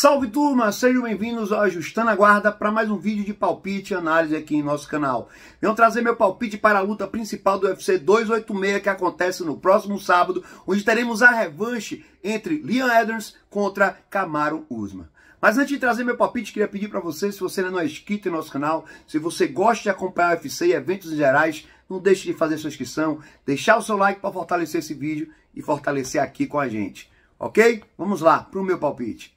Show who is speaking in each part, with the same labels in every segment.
Speaker 1: Salve turma, sejam bem-vindos ao Ajustando a Guarda para mais um vídeo de palpite e análise aqui em nosso canal. Venho trazer meu palpite para a luta principal do UFC 286 que acontece no próximo sábado, onde teremos a revanche entre Leon Edwards contra Camaro Usman. Mas antes de trazer meu palpite, queria pedir para você, se você ainda não é inscrito em nosso canal, se você gosta de acompanhar o UFC e eventos em gerais, não deixe de fazer sua inscrição, deixar o seu like para fortalecer esse vídeo e fortalecer aqui com a gente. Ok? Vamos lá para o meu palpite.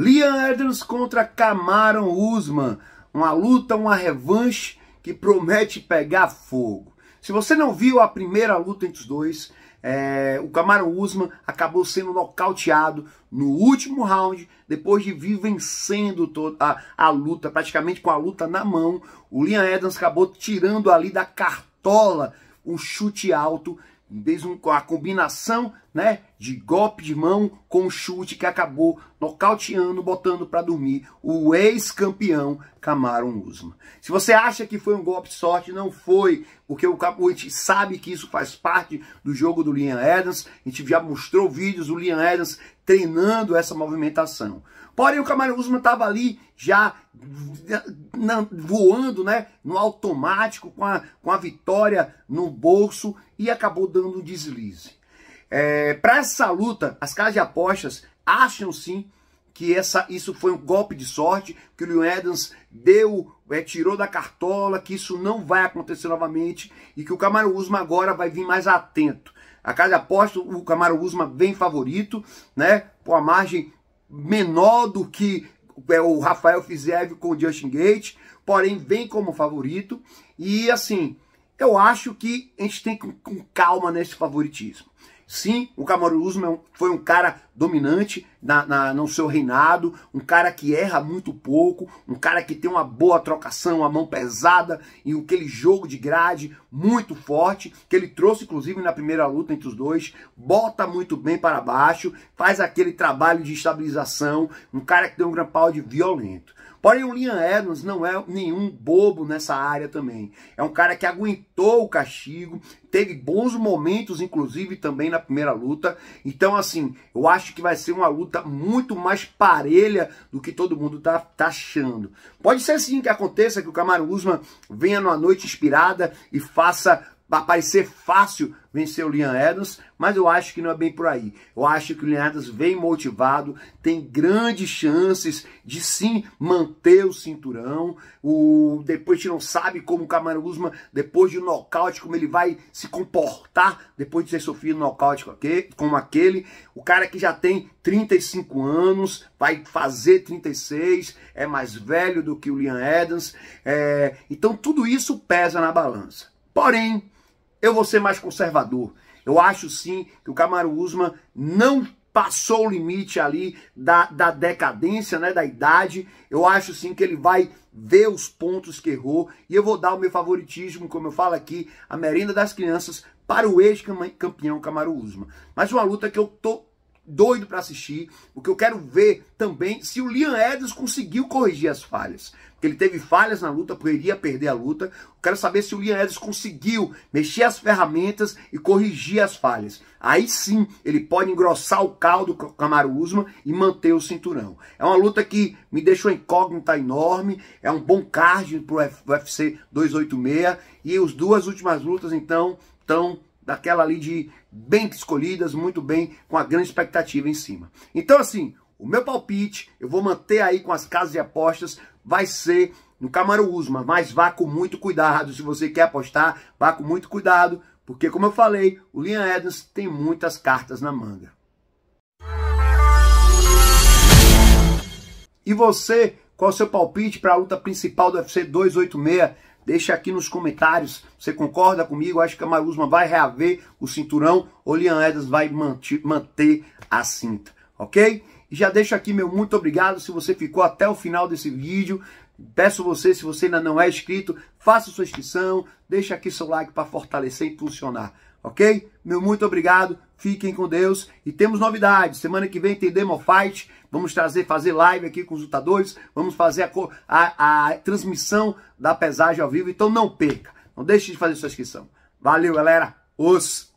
Speaker 1: Leon Edwards contra Camaron Usman. Uma luta, uma revanche que promete pegar fogo. Se você não viu a primeira luta entre os dois, é, o Camaro Usman acabou sendo nocauteado no último round, depois de vir vencendo toda a, a, luta, praticamente com a luta na mão. O Leon Edwards acabou tirando ali da cartola um chute alto, desde um, a combinação né? De golpe de mão com chute que acabou nocauteando, botando para dormir o ex-campeão Camaro Usman. Se você acha que foi um golpe de sorte, não foi, porque o Capoeira sabe que isso faz parte do jogo do Liam Adams. A gente já mostrou vídeos do Liam Adams treinando essa movimentação. Porém, o Camaro Usman estava ali já voando né, no automático com a, com a vitória no bolso e acabou dando deslize. É, Para essa luta, as casas de apostas acham sim que essa, isso foi um golpe de sorte, que o Leon Edens deu, é, tirou da cartola, que isso não vai acontecer novamente e que o Camaro Usma agora vai vir mais atento. A casa de apostas, o Camaro Usma vem favorito, né? Com a margem menor do que é, o Rafael Fizev com o Justin Gate, porém vem como favorito. E assim, eu acho que a gente tem que ir com calma nesse favoritismo. Sim, o Camaro Usman é foi um cara dominante na, na, no seu reinado, um cara que erra muito pouco, um cara que tem uma boa trocação, uma mão pesada e aquele jogo de grade muito forte, que ele trouxe inclusive na primeira luta entre os dois, bota muito bem para baixo, faz aquele trabalho de estabilização, um cara que tem um grand pound violento. Porém, o Liam Edwards não é nenhum bobo nessa área também. É um cara que aguentou o castigo, teve bons momentos, inclusive, também na primeira luta. Então, assim, eu acho acho que vai ser uma luta muito mais parelha do que todo mundo tá, tá achando. Pode ser sim que aconteça que o Camaro Usman venha numa noite inspirada e faça vai parecer fácil vencer o Lian Adams, mas eu acho que não é bem por aí. Eu acho que o Lian Adams vem motivado, tem grandes chances de sim manter o cinturão. O depois a gente não sabe como o Camaro Usman, depois de um nocaute, como ele vai se comportar depois de ter sofrido nocaute como aquele. O cara que já tem 35 anos, vai fazer 36, é mais velho do que o Lian Adams. É... então tudo isso pesa na balança. Porém, eu vou ser mais conservador. Eu acho sim que o Camaro Usman não passou o limite ali da, da decadência, né, da idade. Eu acho sim que ele vai ver os pontos que errou e eu vou dar o meu favoritismo, como eu falo aqui, a merenda das crianças para o ex-campeão Camaro Usman. Mas uma luta que eu tô doido para assistir, porque eu quero ver também se o Liam Edwards conseguiu corrigir as falhas. Porque ele teve falhas na luta, porque iria perder a luta. Eu quero saber se o Liam Edwards conseguiu mexer as ferramentas e corrigir as falhas. Aí sim, ele pode engrossar o caldo do Camaro Usman e manter o cinturão. É uma luta que me deixou incógnita enorme, é um bom card pro UFC 286 e as duas últimas lutas então estão daquela ali de bem escolhidas, muito bem, com a grande expectativa em cima. Então, assim, o meu palpite, eu vou manter aí com as casas de apostas, vai ser no Camaro Usma, mas vá com muito cuidado. Se você quer apostar, vá com muito cuidado, porque, como eu falei, o Liam Edmonds tem muitas cartas na manga. E você, qual é o seu palpite para a luta principal do UFC 286? Deixa aqui nos comentários. Você concorda comigo? Acho que a Marusma vai reaver o cinturão ou Lian Edas vai manter, a cinta, ok? já deixo aqui meu muito obrigado se você ficou até o final desse vídeo. Peço você, se você ainda não é inscrito, faça sua inscrição, deixa aqui seu like para fortalecer e funcionar, ok? Meu muito obrigado. Fiquem com Deus e temos novidades. Semana que vem tem Demo Fight. Vamos trazer, fazer live aqui com os lutadores. Vamos fazer a, a, a transmissão da pesagem ao vivo. Então não perca. Não deixe de fazer sua inscrição. Valeu, galera. Os.